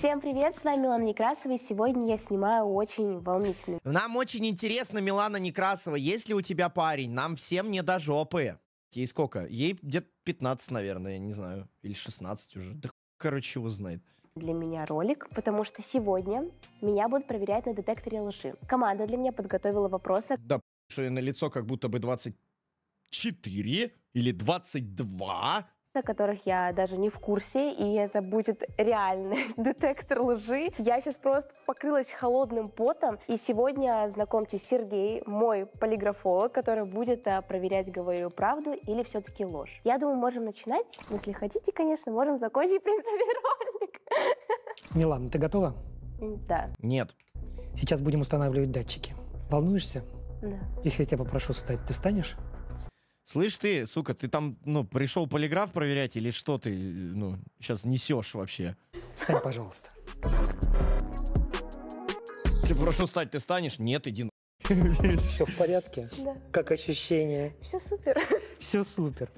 Всем привет, с вами Милана Некрасова, и сегодня я снимаю очень волнительный. Нам очень интересно, Милана Некрасова, есть ли у тебя парень? Нам всем не до жопы. Ей сколько? Ей где-то 15, наверное, я не знаю, или 16 уже. Да короче, его знает для меня ролик, потому что сегодня меня будут проверять на детекторе лжи. Команда для меня подготовила вопросы. Да, что я на лицо как будто бы 24 или 22 о которых я даже не в курсе, и это будет реальный детектор лжи. Я сейчас просто покрылась холодным потом, и сегодня знакомьтесь Сергей, мой полиграфолог, который будет э, проверять, говорю правду или все-таки ложь. Я думаю, можем начинать. Если хотите, конечно, можем закончить, в принципе, ролик. Милана, ты готова? Да. Нет. Сейчас будем устанавливать датчики. Волнуешься? Да. Если я тебя попрошу встать, ты встанешь? Слышь ты, сука, ты там, ну, пришел полиграф проверять или что ты, э, ну, сейчас несешь вообще? Стань, пожалуйста. Ты прошу стать, ты станешь? Нет, иди на... Все в порядке? Да. Как ощущение? Все супер. Все супер.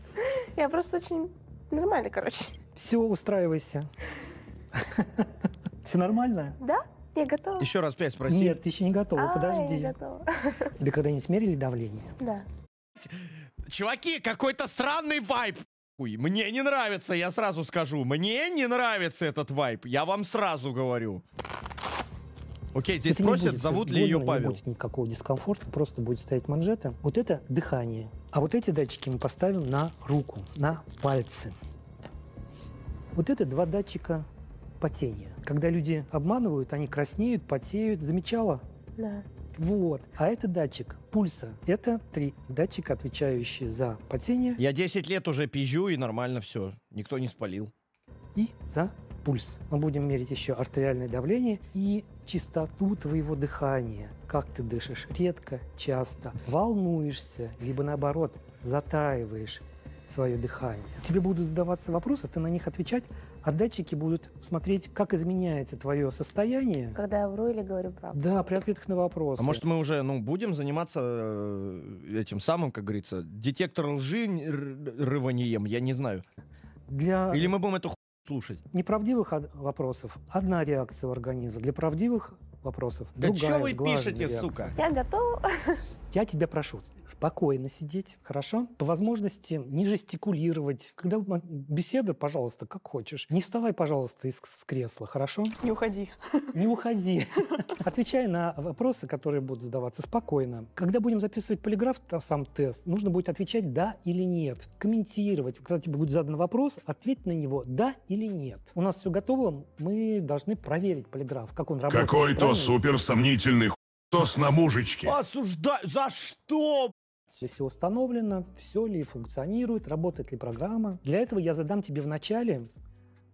Я просто очень нормально, короче. Все, устраивайся. Все нормально? Да, я готова. Еще раз пять спроси. Нет, ты еще не готова, а, подожди. Я не готова. Тебе когда-нибудь мерили давление? Да. Чуваки, какой-то странный вайп. Ой, мне не нравится, я сразу скажу. Мне не нравится этот вайп, я вам сразу говорю. Окей, здесь это просят, будет, зовут ли ее Павел. Не будет никакого дискомфорта, просто будет стоять манжета. Вот это дыхание. А вот эти датчики мы поставим на руку, на пальцы. Вот это два датчика потения. Когда люди обманывают, они краснеют, потеют. Замечала? Да. Вот. А это датчик пульса. Это три датчика, отвечающие за потение. Я 10 лет уже пизжу, и нормально все. Никто не спалил. И за пульс. Мы будем мерить еще артериальное давление и частоту твоего дыхания. Как ты дышишь редко, часто, волнуешься, либо наоборот, затаиваешь свое дыхание. Тебе будут задаваться вопросы, ты на них отвечать, а датчики будут смотреть, как изменяется твое состояние. Когда я вру или говорю правду. Да, при ответах на вопросы. А может, мы уже ну, будем заниматься э, этим самым, как говорится, детектор лжи рыванием, я не знаю. Для... Или мы будем эту слушать? Неправдивых вопросов одна реакция в организме, для правдивых вопросов да другая. Да что вы пишете, реакция. сука? Я готова. Я тебя прошу спокойно сидеть, хорошо? По возможности не жестикулировать. Когда беседа, пожалуйста, как хочешь. Не вставай, пожалуйста, из кресла, хорошо? Не уходи. Не уходи. Отвечай на вопросы, которые будут задаваться спокойно. Когда будем записывать полиграф, сам тест, нужно будет отвечать «да» или «нет». Комментировать. Когда тебе будет задан вопрос, ответь на него «да» или «нет». У нас все готово, мы должны проверить полиграф, как он работает. Какой-то супер сомнительный Сос на мужичке. Осуждаю. За что? Если установлено, все ли функционирует, работает ли программа. Для этого я задам тебе вначале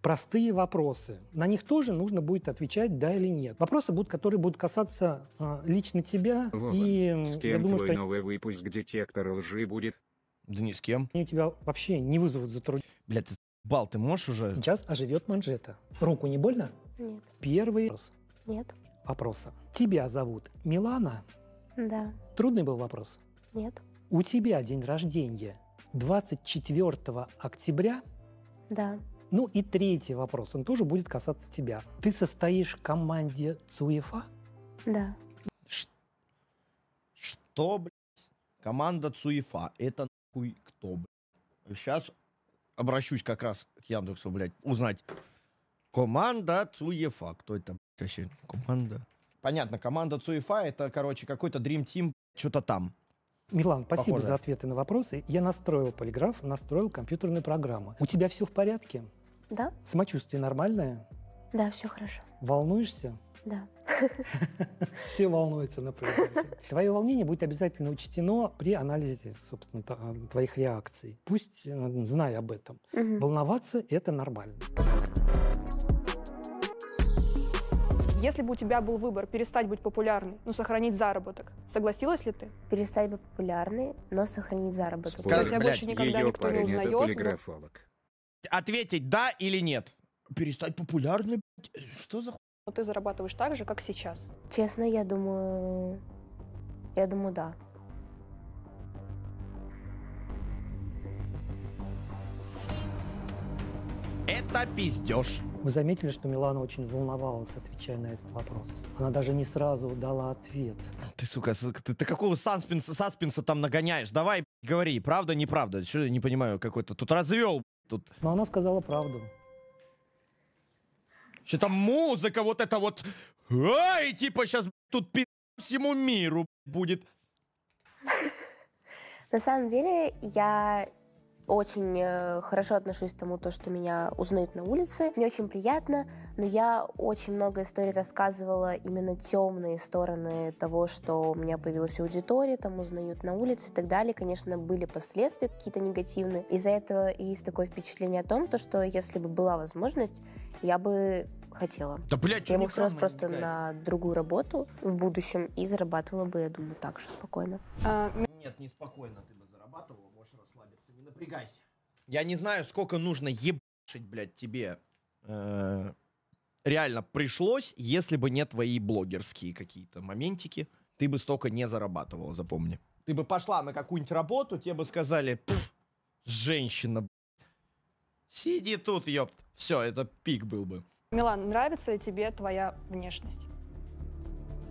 простые вопросы. На них тоже нужно будет отвечать да или нет. Вопросы будут, которые будут касаться э, лично тебя. Вова, и с кем я думаю, твой что новый выпуск детектора лжи будет? Да ни с кем. Они у тебя вообще не вызовут затруднений. Блядь, ты бал, ты можешь уже? Сейчас оживет манжета. Руку не больно? Нет. Первый вопрос. Нет. Вопроса. Тебя зовут Милана? Да. Трудный был вопрос? Нет. У тебя день рождения 24 октября? Да. Ну и третий вопрос, он тоже будет касаться тебя. Ты состоишь в команде ЦУЕФА? Да. Ш- что, блядь? Команда ЦУЕФА. Это нахуй кто, блядь? Сейчас обращусь как раз к Яндексу, блядь, узнать. Команда ЦУЕФА. Кто это, блядь, вообще? Команда Понятно, команда Цуефа это, короче, какой-то Dream Team, что-то там. Милан, спасибо Похоже. за ответы на вопросы. Я настроил полиграф, настроил компьютерную программу. У тебя все в порядке? Да. Самочувствие нормальное? Да, все хорошо. Волнуешься? Да. Все волнуются на Твое волнение будет обязательно учтено при анализе, собственно, твоих реакций. Пусть, э, знай об этом, волноваться – это нормально. Если бы у тебя был выбор перестать быть популярной, но сохранить заработок, согласилась ли ты? Перестать быть популярной, но сохранить заработок. Когда тебя больше никогда никто парень, не узнает. Это полиграфолог. Ответить да или нет? Перестать популярной, блядь? Что за хуй? Но ты зарабатываешь так же, как сейчас. Честно, я думаю... Я думаю, да. Это пиздеж. Вы заметили, что Милана очень волновалась, отвечая на этот вопрос. Она даже не сразу дала ответ. Ты, сука, ты, ты какого саспенса, саспенса там нагоняешь? Давай, говори, правда, неправда? Что я не понимаю какой-то? Тут развел, тут... Но она сказала правду. Что там музыка вот это вот... Ай, типа сейчас тут пи... всему миру будет. На самом деле, я очень э, хорошо отношусь к тому, то, что меня узнают на улице. Мне очень приятно, но я очень много историй рассказывала именно темные стороны того, что у меня появилась аудитория, там узнают на улице и так далее. Конечно, были последствия какие-то негативные. Из-за этого и есть такое впечатление о том, то, что если бы была возможность, я бы хотела. Да, блядь, Я бы устроилась просто блядь. на другую работу в будущем и зарабатывала бы, я думаю, так же спокойно. А, Нет, не спокойно ты бы зарабатывала, можешь расслабиться не напрягайся. Я не знаю, сколько нужно ебашить, блядь, тебе. Э, реально пришлось, если бы не твои блогерские какие-то моментики. Ты бы столько не зарабатывал, запомни. Ты бы пошла на какую-нибудь работу, тебе бы сказали, женщина, сиди тут, ёпт. Все, это пик был бы. Милан, нравится ли тебе твоя внешность?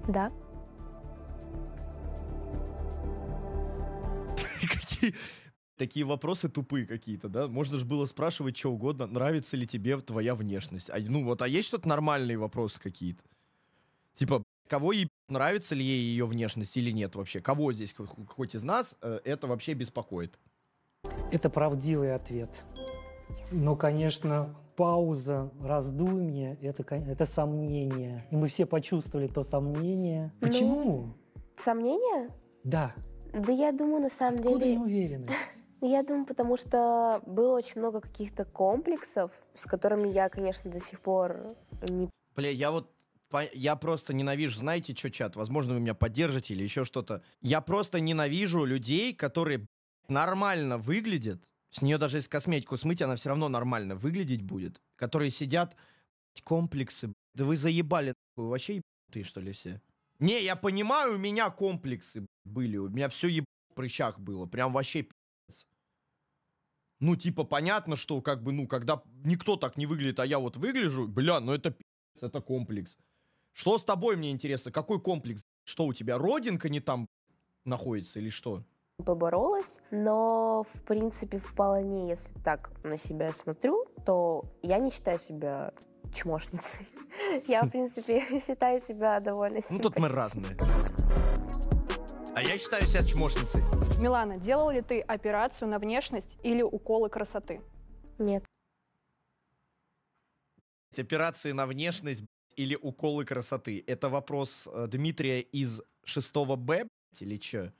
Да. Какие такие вопросы тупые какие-то, да? Можно же было спрашивать что угодно, нравится ли тебе твоя внешность. А, ну вот, а есть что-то нормальные вопросы какие-то? Типа, кого ей нравится ли ей ее внешность или нет вообще? Кого здесь, хоть из нас, э, это вообще беспокоит? Это правдивый ответ. Но, конечно, пауза, раздумье, это, это сомнение. И мы все почувствовали то сомнение. Ну, Почему? Ну, сомнение? Да. Да я думаю, на самом Откуда деле... Откуда неуверенность? Ну, я думаю, потому что было очень много каких-то комплексов, с которыми я, конечно, до сих пор не... Бля, я вот я просто ненавижу, знаете что, чат, возможно, вы меня поддержите или еще что-то. Я просто ненавижу людей, которые нормально выглядят, с нее даже из косметику смыть, она все равно нормально выглядеть будет, которые сидят, комплексы, да вы заебали, вы вообще ты что ли, все? Не, я понимаю, у меня комплексы были, у меня все еб в прыщах было, прям вообще ну, типа, понятно, что, как бы, ну, когда никто так не выглядит, а я вот выгляжу, бля, ну это пи***ц, это комплекс. Что с тобой, мне интересно, какой комплекс? Что у тебя, родинка не там находится или что? поборолась, но, в принципе, вполне, если так на себя смотрю, то я не считаю себя чмошницей. Я, в хм. принципе, считаю себя довольно симпатичной. Ну, тут мы разные. А я считаю себя чмошницей. Милана, делала ли ты операцию на внешность или уколы красоты? Нет. Операции на внешность или уколы красоты? Это вопрос э, Дмитрия из 6 Б или чё?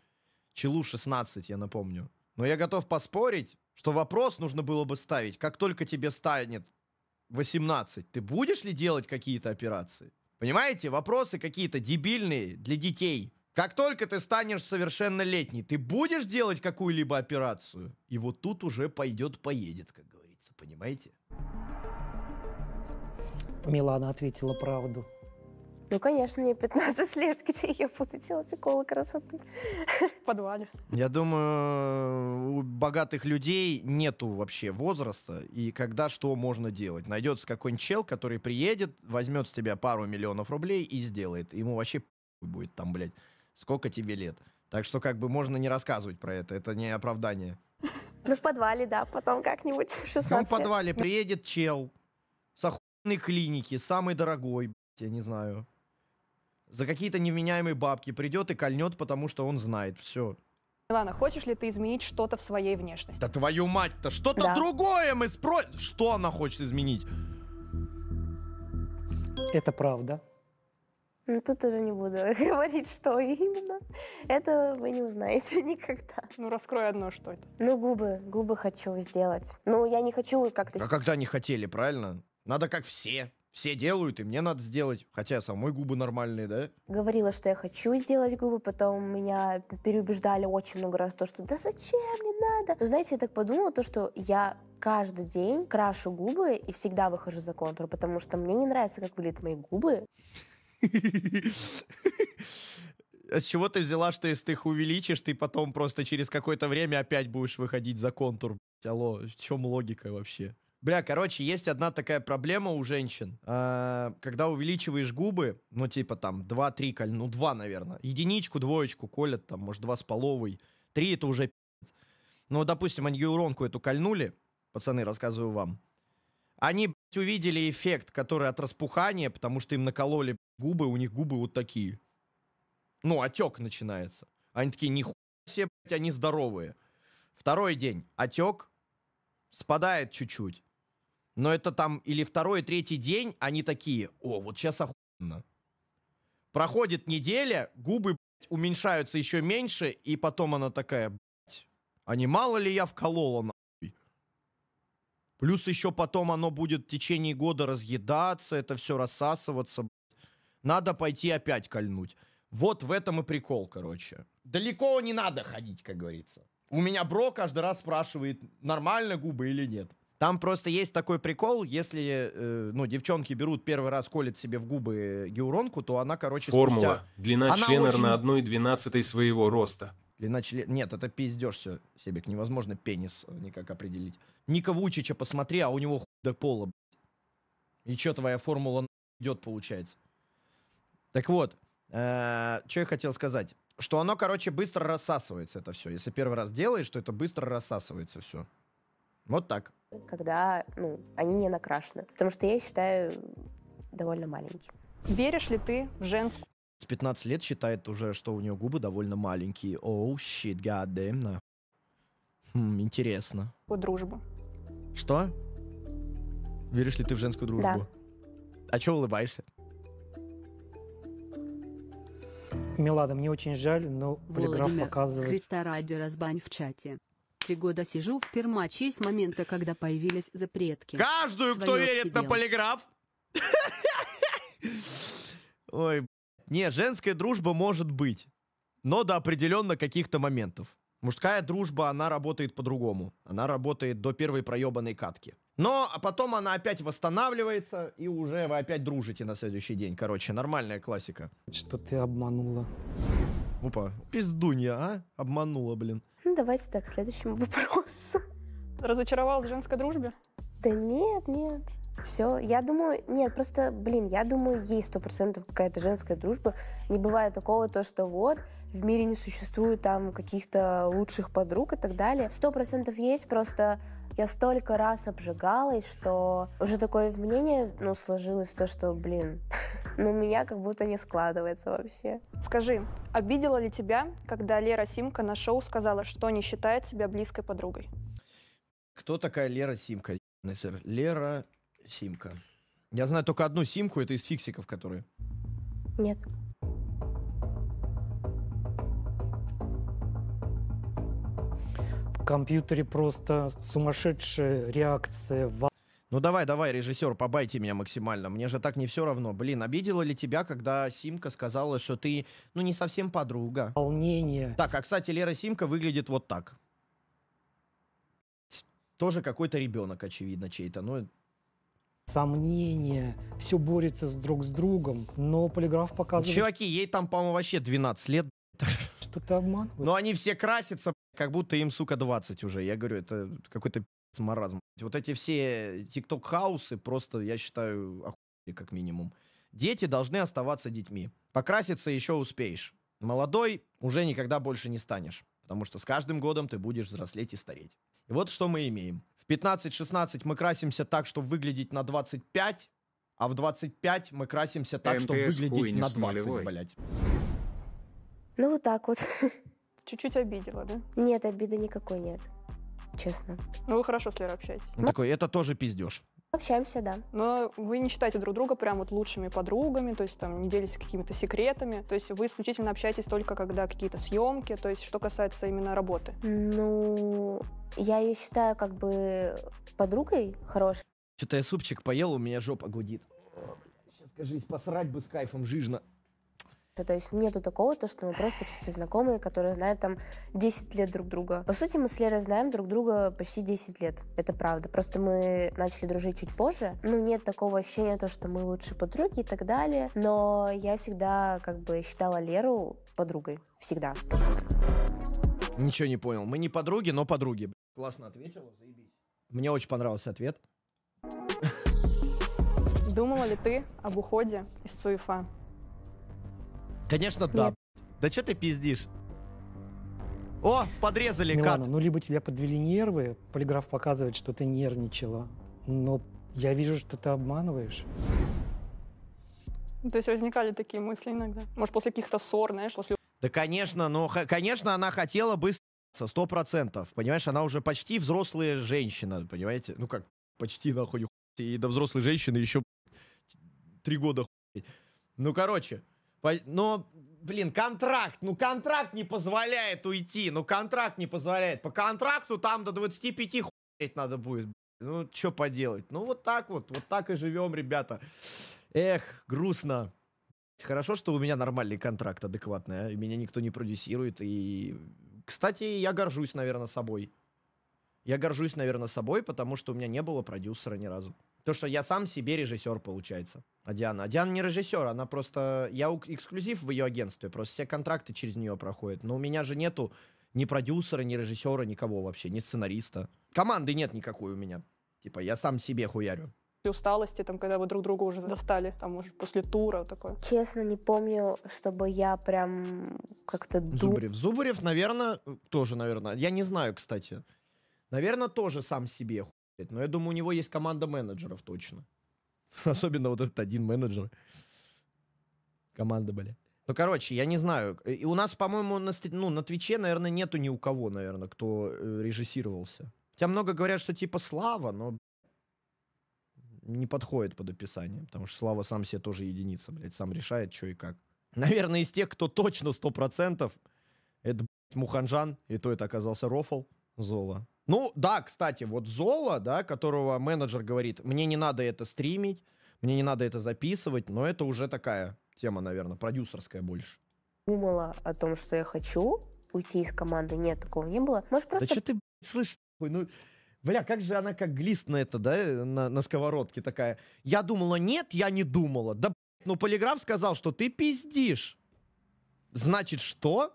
Челу 16, я напомню. Но я готов поспорить, что вопрос нужно было бы ставить. Как только тебе станет 18, ты будешь ли делать какие-то операции? Понимаете, вопросы какие-то дебильные для детей. Как только ты станешь совершеннолетний, ты будешь делать какую-либо операцию, и вот тут уже пойдет-поедет, как говорится, понимаете? Милана ответила правду. Ну, конечно, мне 15 лет, где я буду делать уколы красоты? В подвале. Я думаю, у богатых людей нету вообще возраста, и когда что можно делать. Найдется какой-нибудь чел, который приедет, возьмет с тебя пару миллионов рублей и сделает. Ему вообще будет там, блядь сколько тебе лет. Так что как бы можно не рассказывать про это, это не оправдание. Ну, в подвале, да, потом как-нибудь 16 Ну, в подвале приедет чел с охуенной клиники, самый дорогой, я не знаю. За какие-то невменяемые бабки придет и кольнет, потому что он знает. Все. Милана, хочешь ли ты изменить что-то в своей внешности? Да твою мать-то, что-то да. другое мы спросим. Что она хочет изменить? Это правда. Ну, тут уже не буду говорить, что именно. Это вы не узнаете никогда. Ну, раскрой одно, что то Ну, губы. Губы хочу сделать. Ну, я не хочу как-то... А когда не хотели, правильно? Надо как все. Все делают, и мне надо сделать. Хотя самой губы нормальные, да? Говорила, что я хочу сделать губы, потом меня переубеждали очень много раз, то, что да зачем, не надо. Но ну, знаете, я так подумала, то, что я каждый день крашу губы и всегда выхожу за контур, потому что мне не нравится, как выглядят мои губы. С чего ты взяла, что если ты их увеличишь, ты потом просто через какое-то время опять будешь выходить за контур? Алло, в чем логика вообще? Бля, короче, есть одна такая проблема у женщин. Э, когда увеличиваешь губы, ну, типа там 2-3 коль, ну, 2, наверное. Единичку, двоечку колят, там, может, 2 с половой. 3 это уже пи***ц. Ну, допустим, они юронку эту кольнули, пацаны, рассказываю вам. Они, блядь, увидели эффект, который от распухания, потому что им накололи губы, у них губы вот такие. Ну, отек начинается. Они такие, нихуя себе, блядь, они здоровые. Второй день отек спадает чуть-чуть. Но это там или второй, третий день, они такие, о, вот сейчас охуенно. Проходит неделя, губы блядь, уменьшаются еще меньше, и потом она такая, блядь, а не мало ли я вколола, на... Плюс еще потом оно будет в течение года разъедаться, это все рассасываться. Надо пойти опять кольнуть. Вот в этом и прикол, короче. Далеко не надо ходить, как говорится. У меня бро каждый раз спрашивает, нормально губы или нет. Там просто есть такой прикол, если, э, ну, девчонки берут первый раз, колят себе в губы гиуронку, то она, короче, Формула. Спустя... Длина она члена очень... равна 1,12 своего роста. Или начали... Нет, это пиздеж все, Себек. Невозможно пенис э, никак определить. Ника Вучича посмотри, а у него хуй до пола, блядь. И что твоя формула идет, получается? Так вот, э, что я хотел сказать. Что оно, короче, быстро рассасывается это все. Если первый раз делаешь, то это быстро рассасывается все. Вот так. Когда ну, они не накрашены. Потому что я считаю довольно маленьким. Веришь ли ты в женскую с 15 лет считает уже, что у нее губы довольно маленькие. Оу, oh, щит, гадэмна. Хм, интересно. По дружбу. Что? Веришь ли ты в женскую дружбу? Да. А чё улыбаешься? Милада, мне очень жаль, но полиграф показывает... Христа ради разбань в чате. Три года сижу в пермаче с момента, когда появились запретки. Каждую, Своё кто верит себе. на полиграф! Ой, не, женская дружба может быть, но до определенно каких-то моментов. Мужская дружба, она работает по-другому. Она работает до первой проебанной катки. Но а потом она опять восстанавливается, и уже вы опять дружите на следующий день. Короче, нормальная классика. Что ты обманула? Опа, пиздунья, а? Обманула, блин. Ну, давайте так, к следующему вопросу. Разочаровалась в женской дружбе? Да нет, нет. Все, я думаю, нет, просто, блин, я думаю, есть сто процентов какая-то женская дружба. Не бывает такого, то, что вот, в мире не существует там каких-то лучших подруг и так далее. Сто процентов есть, просто я столько раз обжигалась, что уже такое мнение, ну, сложилось то, что, блин, но ну, у меня как будто не складывается вообще. Скажи, обидела ли тебя, когда Лера Симка на шоу сказала, что не считает себя близкой подругой? Кто такая Лера Симка? Лера симка. Я знаю только одну симку, это из фиксиков, которые. Нет. В компьютере просто сумасшедшая реакция. Ну давай, давай, режиссер, побайте меня максимально. Мне же так не все равно. Блин, обидела ли тебя, когда Симка сказала, что ты, ну, не совсем подруга? Волнение. Так, а, кстати, Лера Симка выглядит вот так. Тоже какой-то ребенок, очевидно, чей-то. Ну, сомнения, все борется с друг с другом, но полиграф показывает... Чуваки, ей там, по-моему, вообще 12 лет. что ты обманывает. Но ну, они все красятся, как будто им, сука, 20 уже. Я говорю, это какой-то маразм. Вот эти все тикток-хаусы просто, я считаю, охуели как минимум. Дети должны оставаться детьми. Покраситься еще успеешь. Молодой уже никогда больше не станешь, потому что с каждым годом ты будешь взрослеть и стареть. И вот что мы имеем. 15-16 мы красимся так, чтобы выглядеть на 25, а в 25 мы красимся так, чтобы выглядеть на 20, нулевой. блядь. Ну вот так вот. Чуть-чуть обидела, да? Нет, обиды никакой нет. Честно. Ну вы хорошо с Лерой общаетесь. Он такой, это тоже пиздешь. Общаемся, да. Но вы не считаете друг друга прям вот лучшими подругами, то есть там не делитесь какими-то секретами, то есть вы исключительно общаетесь только когда какие-то съемки, то есть что касается именно работы? Ну, я ее считаю как бы подругой хорошей. Что-то я супчик поел, у меня жопа гудит. Сейчас, скажись посрать бы с кайфом жижно. То есть нету такого, то, что мы просто какие-то знакомые, которые знают там 10 лет друг друга. По сути, мы с Лерой знаем друг друга почти 10 лет. Это правда. Просто мы начали дружить чуть позже. Ну, нет такого ощущения, то, что мы лучше подруги и так далее. Но я всегда как бы считала Леру подругой. Всегда. Ничего не понял. Мы не подруги, но подруги. Классно ответила, заебись. Мне очень понравился ответ. Думала ли ты об уходе из Цуифа? Конечно, да. Нет. Да что ты пиздишь? О, подрезали Милана, ну кат. ну либо тебя подвели нервы, полиграф показывает, что ты нервничала, но я вижу, что ты обманываешь. То есть возникали такие мысли иногда? Может, после каких-то ссор, знаешь, после... Да, конечно, но, конечно, она хотела быстро, сто процентов, понимаешь, она уже почти взрослая женщина, понимаете? Ну как, почти, нахуй, и до взрослой женщины еще три года, Ну, короче, но, блин, контракт, ну контракт не позволяет уйти, ну контракт не позволяет. По контракту там до 25 хуеть надо будет. Ну, что поделать. Ну, вот так вот, вот так и живем, ребята. Эх, грустно. Хорошо, что у меня нормальный контракт, адекватный, а? меня никто не продюсирует. И, кстати, я горжусь, наверное, собой. Я горжусь, наверное, собой, потому что у меня не было продюсера ни разу. То, что я сам себе режиссер, получается. А Диана? А Диана не режиссер, она просто... Я у эксклюзив в ее агентстве, просто все контракты через нее проходят. Но у меня же нету ни продюсера, ни режиссера, никого вообще, ни сценариста. Команды нет никакой у меня. Типа, я сам себе хуярю усталости, там, когда вы друг друга уже достали, там, уже после тура вот такое? Честно, не помню, чтобы я прям как-то... Зубарев. Зубарев, наверное, тоже, наверное. Я не знаю, кстати. Наверное, тоже сам себе хует. Но я думаю, у него есть команда менеджеров точно. Особенно вот этот один менеджер. Команда, бля. Ну, короче, я не знаю. И у нас, по-моему, на, ну, на Твиче, наверное, нету ни у кого, наверное, кто э, режиссировался. Хотя много говорят, что типа Слава, но не подходит под описание, потому что Слава сам себе тоже единица, блядь, сам решает, что и как. Наверное, из тех, кто точно 100%, это, блядь, Муханжан, и то это оказался Рофл Зола. Ну, да, кстати, вот Зола, да, которого менеджер говорит, мне не надо это стримить, мне не надо это записывать, но это уже такая тема, наверное, продюсерская больше. Думала о том, что я хочу уйти из команды, нет, такого не было. Может, просто... Да что ты, слышишь, ну... Бля, как же она как глист на это, да, э, на, на сковородке такая. Я думала, нет, я не думала. Да, ну полиграф сказал, что ты пиздишь. Значит, что?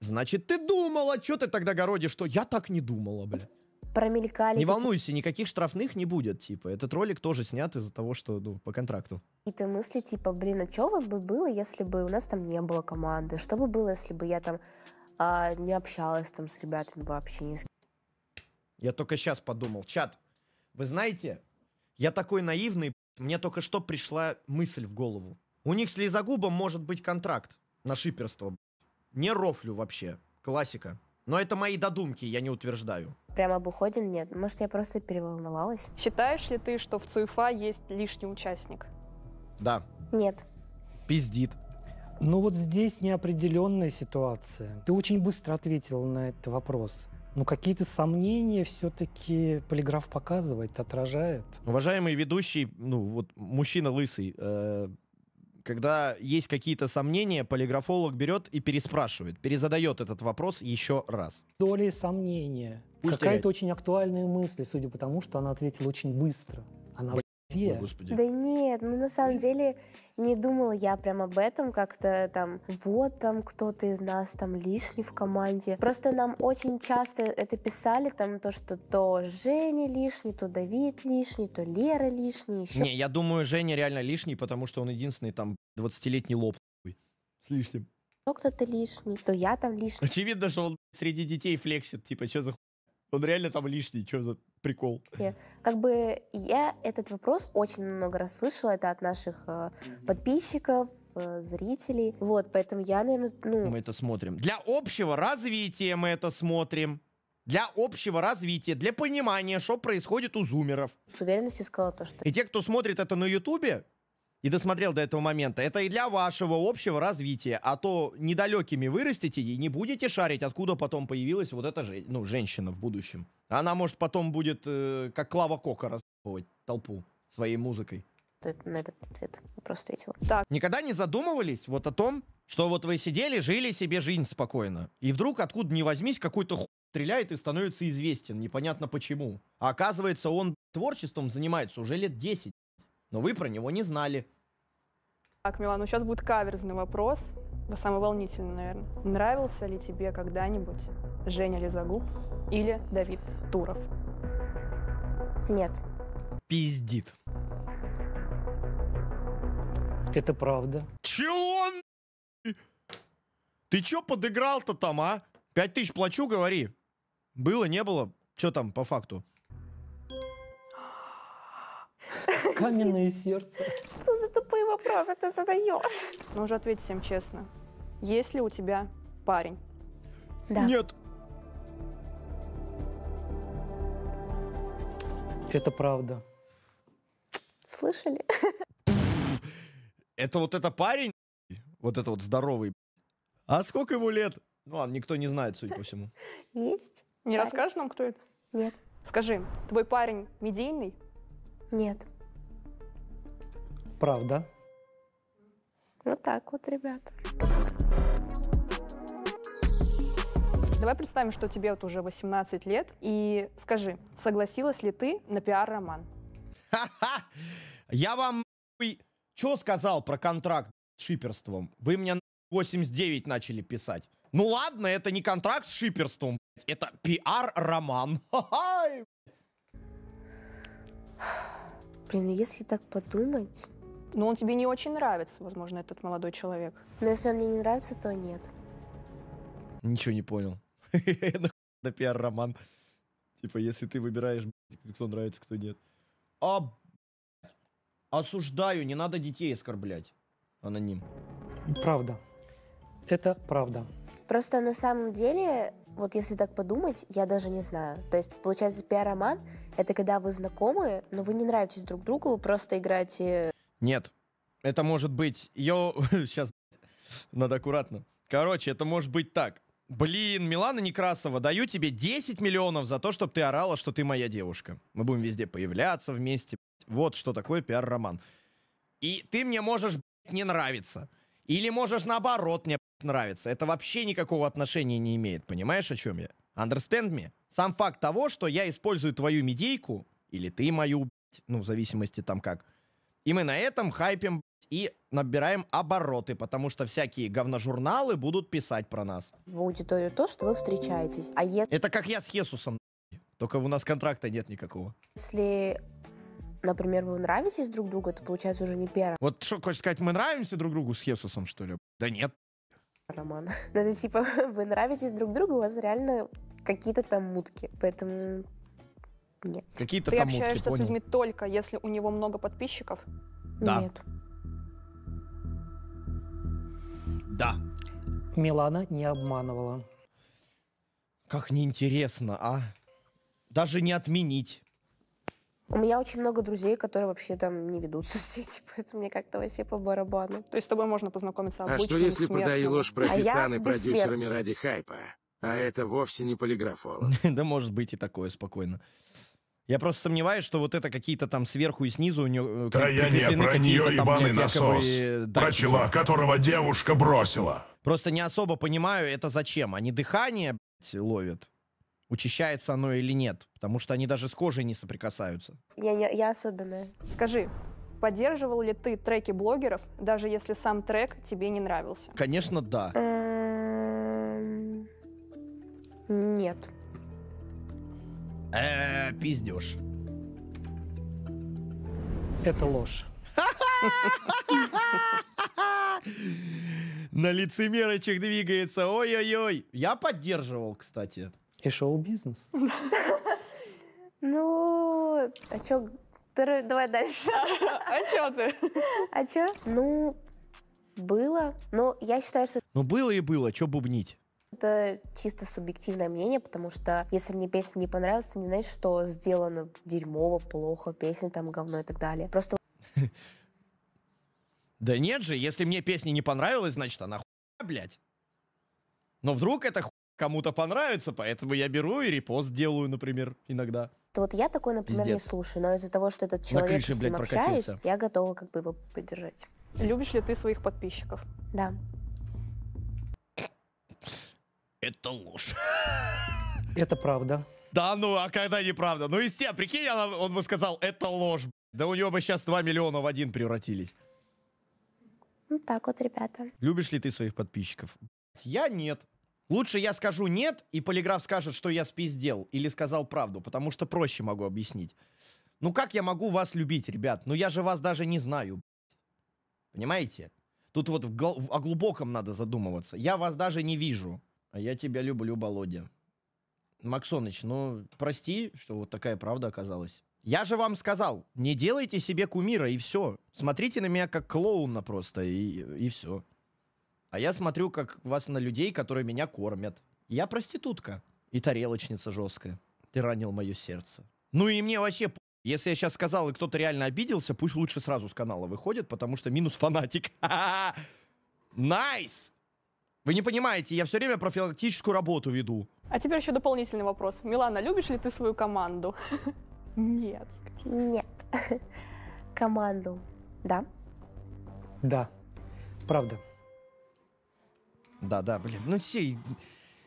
Значит, ты думала, что ты тогда городишь, что я так не думала, бля. Промелькали. Не волнуйся, никаких штрафных не будет, типа. Этот ролик тоже снят из-за того, что, ну, по контракту. И ты мысли, типа, блин, а что бы было, если бы у нас там не было команды? Что бы было, если бы я там а, не общалась там с ребятами вообще ни с Я только сейчас подумал. Чат, вы знаете, я такой наивный, мне только что пришла мысль в голову. У них с Лизагубом может быть контракт на шиперство, не рофлю вообще. Классика. Но это мои додумки, я не утверждаю. Прям об уходе нет. Может, я просто переволновалась? Считаешь ли ты, что в ЦУЕФА есть лишний участник? Да. Нет. Пиздит. Ну вот здесь неопределенная ситуация. Ты очень быстро ответила на этот вопрос. Но ну какие-то сомнения все-таки полиграф показывает, отражает. Уважаемый ведущий, ну, вот мужчина лысый, э, когда есть какие-то сомнения, полиграфолог берет и переспрашивает, перезадает этот вопрос еще раз. Доли сомнения. Какая-то очень актуальная мысль, судя по тому, что она ответила очень быстро. Она о, Господи. Да нет, ну на самом деле не думала я прям об этом как-то там, вот там кто-то из нас там лишний в команде. Просто нам очень часто это писали, там то, что то Женя лишний, то Давид лишний, то Лера лишний, еще. Не, я думаю, Женя реально лишний, потому что он единственный там 20-летний лоб с лишним. То кто-то лишний, то я там лишний. Очевидно, что он среди детей флексит, типа, что за Он реально там лишний, что за прикол. Как бы я этот вопрос очень много расслышала, это от наших э, подписчиков, э, зрителей. Вот, поэтому я, наверное, ну... Мы это смотрим. Для общего развития мы это смотрим. Для общего развития, для понимания, что происходит у зумеров. с уверенностью сказала то, что... И те, кто смотрит это на Ютубе, и досмотрел до этого момента. Это и для вашего общего развития. А то недалекими вырастите и не будете шарить, откуда потом появилась вот эта же, ну, женщина в будущем. Она, может, потом будет, э, как Клава Кока, распывать толпу своей музыкой. Ты на этот ответ вопрос ответила. Так. Никогда не задумывались вот о том, что вот вы сидели, жили себе жизнь спокойно. И вдруг, откуда ни возьмись, какой-то хуй стреляет и становится известен. Непонятно почему. А оказывается, он творчеством занимается уже лет 10 но вы про него не знали. Так, Милан, ну сейчас будет каверзный вопрос, самый волнительный, наверное. Нравился ли тебе когда-нибудь Женя Лизагуб или Давид Туров? Нет. Пиздит. Это правда. Чего он? Ты чё подыграл-то там, а? Пять тысяч плачу, говори. Было, не было, чё там по факту? Каменное сердце. Что за тупые вопросы ты задаешь? Ну уже ответь всем честно. Есть ли у тебя парень? Да. Нет. Это правда. Слышали? Это вот это парень? Вот это вот здоровый. А сколько ему лет? Ну а никто не знает, судя по всему. Есть. Не парень. расскажешь нам, кто это? Нет. Скажи, твой парень медийный? Нет. Правда. Вот так вот, ребята. Давай представим, что тебе вот уже 18 лет, и скажи, согласилась ли ты на пиар-роман? Ха-ха! Я вам что сказал про контракт с шиперством? Вы мне 89 начали писать. Ну ладно, это не контракт с шиперством, это пиар-роман. Блин, а если так подумать, но ну, он тебе не очень нравится, возможно, этот молодой человек. Но если он мне не нравится, то нет. Ничего не понял. На пиар-роман. Типа, если ты выбираешь, кто нравится, кто нет. А, осуждаю, не надо детей оскорблять. Аноним. Правда. Это правда. Просто на самом деле, вот если так подумать, я даже не знаю. То есть, получается, пиар-роман — это когда вы знакомы, но вы не нравитесь друг другу, вы просто играете нет. Это может быть... Йо... Сейчас, надо аккуратно. Короче, это может быть так. Блин, Милана Некрасова, даю тебе 10 миллионов за то, чтобы ты орала, что ты моя девушка. Мы будем везде появляться вместе. Вот что такое пиар-роман. И ты мне можешь, не нравиться. Или можешь, наоборот, мне, нравиться. Это вообще никакого отношения не имеет. Понимаешь, о чем я? Understand me? Сам факт того, что я использую твою медийку, или ты мою, ну, в зависимости там как, и мы на этом хайпим и набираем обороты, потому что всякие говножурналы будут писать про нас. В аудиторию то, что вы встречаетесь. А если... Это как я с Хесусом. Только у нас контракта нет никакого. Если например, вы нравитесь друг другу, это получается уже не первое. Вот что, хочешь сказать, мы нравимся друг другу с Хесусом, что ли? Да нет. Роман. Ну, это типа, вы нравитесь друг другу, у вас реально какие-то там мутки. Поэтому нет. Какие-то Ты там общаешься утки, с понял? людьми только, если у него много подписчиков? Да. Нет. Да. Милана не обманывала. Как неинтересно, а? Даже не отменить. У меня очень много друзей, которые вообще там не ведут соцсети, поэтому мне как-то вообще по барабану. То есть с тобой можно познакомиться обычным, А что если смертным? продай ложь профессаны а продюсерами ради хайпа? А это вовсе не полиграфолог. да может быть и такое спокойно. Я просто сомневаюсь, что вот это какие-то там сверху и снизу у нее... Э, да про нее ебаный насос. Про чела, которого девушка бросила. Просто не особо понимаю, это зачем. Они дыхание, блядь, ловят. Учащается оно или нет. Потому что они даже с кожей не соприкасаются. Я, я, я особенная. Скажи, поддерживал ли ты треки блогеров, даже если сам трек тебе не нравился? Конечно, да. Эм, нет. Э, пиздеж. Это ложь. На лицемерочек двигается. Ой-ой-ой. Я поддерживал, кстати. И шоу-бизнес. Ну, а чё? Давай дальше. А чё ты? А чё? Ну, было. Но я считаю, что... Ну, было и было. Чё бубнить? это чисто субъективное мнение, потому что если мне песня не понравится, не значит, что сделано дерьмово, плохо, песня там говно и так далее. Просто... Да нет же, если мне песня не понравилась, значит она хуйня, блядь. Но вдруг это хуйня кому-то понравится, поэтому я беру и репост делаю, например, иногда. То вот я такой, например, Пиздец. не слушаю, но из-за того, что этот человек, крыше, с ним блядь, общаюсь, прокатился. я готова как бы его поддержать. Любишь ли ты своих подписчиков? Да это ложь. Это правда. Да, ну, а когда неправда? Ну, естественно, прикинь, она, он бы сказал, это ложь. Да у него бы сейчас 2 миллиона в один превратились. Ну, так вот, ребята. Любишь ли ты своих подписчиков? Я нет. Лучше я скажу нет, и полиграф скажет, что я спиздел, или сказал правду, потому что проще могу объяснить. Ну, как я могу вас любить, ребят? Ну, я же вас даже не знаю. Понимаете? Тут вот в, в, о глубоком надо задумываться. Я вас даже не вижу. А я тебя люблю, Володя. Максоныч, ну, прости, что вот такая правда оказалась. Я же вам сказал, не делайте себе кумира, и все. Смотрите на меня как клоуна просто, и, и все. А я смотрю, как вас на людей, которые меня кормят. Я проститутка. И тарелочница жесткая. Ты ранил мое сердце. Ну и мне вообще если я сейчас сказал, и кто-то реально обиделся, пусть лучше сразу с канала выходит, потому что минус фанатик. Найс! nice! Вы не понимаете, я все время профилактическую работу веду. А теперь еще дополнительный вопрос. Милана, любишь ли ты свою команду? Нет. Нет. Команду. Да. Да. Правда. Да, да, блин. Ну все.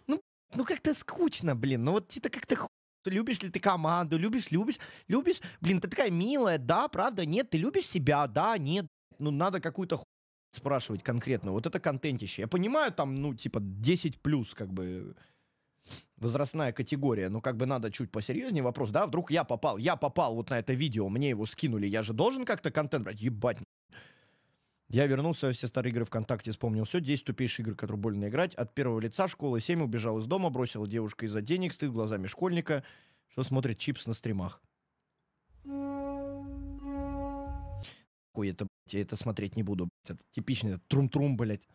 Ну, ну как-то скучно, блин. Ну вот это как-то Любишь ли ты команду? Любишь, любишь, любишь? Блин, ты такая милая, да, правда, нет. Ты любишь себя, да, нет. Ну надо какую-то спрашивать конкретно, вот это контентище. Я понимаю, там, ну, типа, 10 плюс, как бы, возрастная категория, но как бы надо чуть посерьезнее вопрос, да, вдруг я попал, я попал вот на это видео, мне его скинули, я же должен как-то контент брать, ебать. Я вернулся, все старые игры ВКонтакте вспомнил все, 10 тупейших игр, которые больно играть, от первого лица, школы 7, убежал из дома, бросил девушка из-за денег, стыд глазами школьника, что смотрит чипс на стримах. Ой, это я это смотреть не буду. Это типичный трум-трум, блядь.